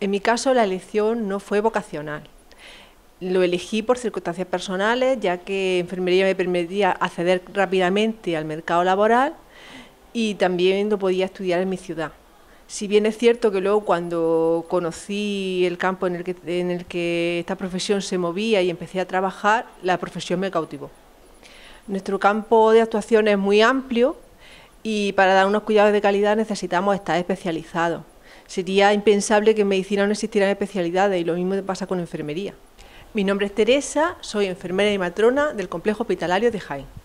En mi caso la elección no fue vocacional. Lo elegí por circunstancias personales, ya que enfermería me permitía acceder rápidamente al mercado laboral y también lo podía estudiar en mi ciudad. Si bien es cierto que luego cuando conocí el campo en el que, en el que esta profesión se movía y empecé a trabajar, la profesión me cautivó. Nuestro campo de actuación es muy amplio y para dar unos cuidados de calidad necesitamos estar especializados. Sería impensable que en medicina no existieran especialidades y lo mismo pasa con enfermería. Mi nombre es Teresa, soy enfermera y matrona del Complejo Hospitalario de Jaén.